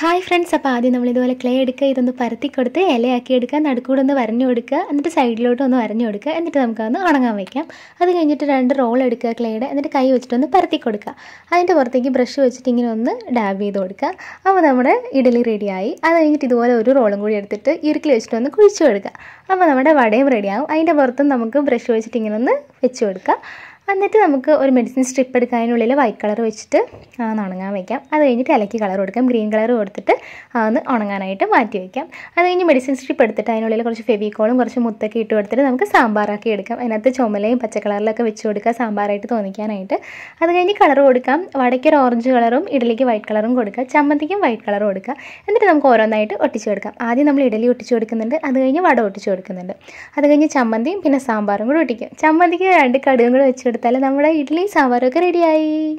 hi friends അപ്പോൾ ആദ്യം നമ്മളിതുപോലെ clay എടുക്കുക ഇതൊന്ന് പരത്തി കൊടുത്ത് ഇലയാക്കി എടുക്കുക നടുക്കൂടെ ഒന്ന് വരഞ്ഞു കൊടുക്കുക എന്നിട്ട് സൈഡിലോട്ട് ഒന്ന് വരഞ്ഞു കൊടുക്കുക എന്നിട്ട് നമുക്കതൊന്ന് ഉണങ്ങാൻ വയ്ക്കാം അത് കഴിഞ്ഞിട്ട് രണ്ട് റോൾ എടുക്കുക ക്ലേയുടെ എന്നിട്ട് കൈ വെച്ചിട്ടൊന്ന് പരത്തി കൊടുക്കുക അതിൻ്റെ പുറത്തേക്ക് ബ്രഷ് വെച്ചിട്ട് ഇങ്ങനെ ഒന്ന് ഡാബ് ചെയ്ത് കൊടുക്കുക അപ്പോൾ നമ്മുടെ ഇഡലി റെഡിയായി അത് കഴിഞ്ഞിട്ട് ഇതുപോലെ ഒരു റോളും കൂടി എടുത്തിട്ട് ഇരുക്കിൽ വെച്ചിട്ടൊന്ന് കുഴിച്ചു കൊടുക്കുക അപ്പോൾ നമ്മുടെ വടയും റെഡിയാകും അതിൻ്റെ പുറത്തും നമുക്ക് ബ്രഷ് വെച്ചിട്ട് ഇങ്ങനെ ഒന്ന് വെച്ച് കൊടുക്കുക എന്നിട്ട് നമുക്ക് ഒരു മെഡിസിൻ സ്ട്രിപ്പ് എടുക്കാതിനുള്ളിൽ വൈറ്റ് കളർ വെച്ചിട്ട് ഒന്ന് ഉണങ്ങാൻ വയ്ക്കാം അത് കഴിഞ്ഞിട്ട് ഇലക്കി കളർ കൊടുക്കാം ഗ്രീൻ കളർ കൊടുത്തിട്ട് ഒന്ന് ഉണങ്ങാനായിട്ട് മാറ്റി വയ്ക്കാം അത് കഴിഞ്ഞ് മെഡിസിൻ സ്ട്രിപ്പ് എടുത്തിട്ട് അതിനുള്ളിൽ കുറച്ച് ഫെവിക്കോളും കുറച്ച് മുത്തൊക്കെ ഇട്ട് കൊടുത്തിട്ട് നമുക്ക് സാമ്പാറാക്കി എടുക്കാം അതിനകത്ത് ചുമലയും കളറിലൊക്കെ വെച്ച് കൊടുക്കുക സാമ്പാറായിട്ട് തോന്നിക്കാനായിട്ട് അത് കഴിഞ്ഞ് കളർ കൊടുക്കാം വടയ്ക്കൊരു ഓറഞ്ച് കളറും ഇഡലിക്ക് വൈറ്റ് കളറും കൊടുക്കുക ചമ്മന്തിക്കും വൈറ്റ് കളർ കൊടുക്കുക എന്നിട്ട് നമുക്ക് ഓരോന്നായിട്ട് ഒട്ടിച്ച് കൊടുക്കാം ആദ്യം നമ്മൾ ഇഡലി ഒട്ടിച്ച് കൊടുക്കുന്നുണ്ട് അത് കഴിഞ്ഞ് വട ഒട്ടിച്ച് കൊടുക്കുന്നുണ്ട് അത് കഴിഞ്ഞ് ചമ്മന്തിയും പിന്നെ സാമ്പാറും കൂടി ഒട്ടിക്കും ചമ്മന്തിക്ക് രണ്ട് കടുകും കൂടെ വെച്ച് കൊടുത്താൽ നമ്മുടെ ഇഡ്ഡലി സാമ്പാറൊക്കെ റെഡിയായി